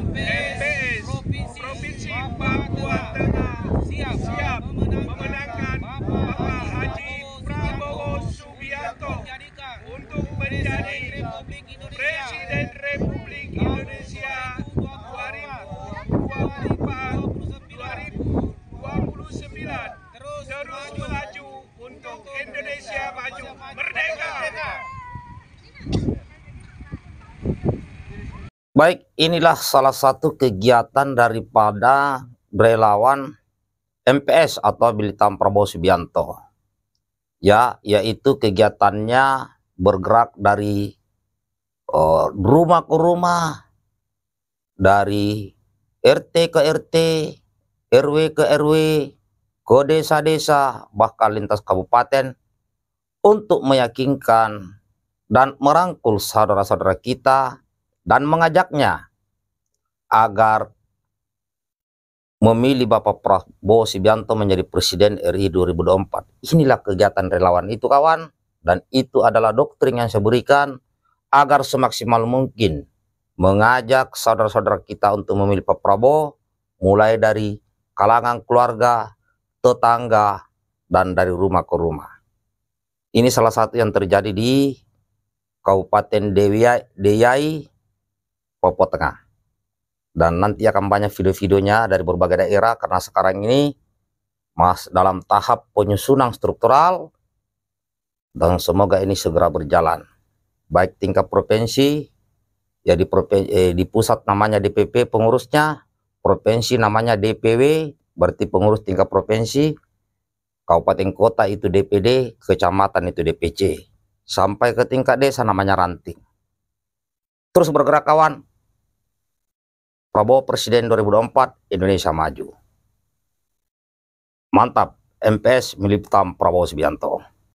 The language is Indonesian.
MPS Provinsi, Provinsi Papua Tengah siap, siap memenangkan Bapak Haji Prabowo Subianto untuk menjadi Presiden Republik Indonesia 2024 2029 terus maju untuk Indonesia maju merdeka. Baik, inilah salah satu kegiatan daripada relawan MPS atau Militan Prabowo Subianto. Ya, yaitu kegiatannya bergerak dari uh, rumah ke rumah, dari RT ke RT, RW ke RW, ke desa-desa, bahkan lintas kabupaten, untuk meyakinkan dan merangkul saudara-saudara kita dan mengajaknya agar memilih Bapak Prabowo Subianto menjadi Presiden RI 2024. Inilah kegiatan relawan itu kawan. Dan itu adalah doktrin yang saya berikan agar semaksimal mungkin mengajak saudara-saudara kita untuk memilih Pak Prabowo mulai dari kalangan keluarga, tetangga, dan dari rumah ke rumah. Ini salah satu yang terjadi di Kabupaten Dewiyai, Deyai, Papua Tengah. Dan nanti akan banyak video-videonya dari berbagai daerah karena sekarang ini mas dalam tahap penyusunan struktural dan semoga ini segera berjalan. Baik tingkat provinsi, ya di, provinsi, eh, di pusat namanya DPP pengurusnya, provinsi namanya DPW, berarti pengurus tingkat provinsi, kabupaten kota itu DPD, kecamatan itu DPC, sampai ke tingkat desa namanya ranting. Terus bergerak kawan, Prabowo Presiden 2024 Indonesia Maju. Mantap, MPS Militam Prabowo Subianto.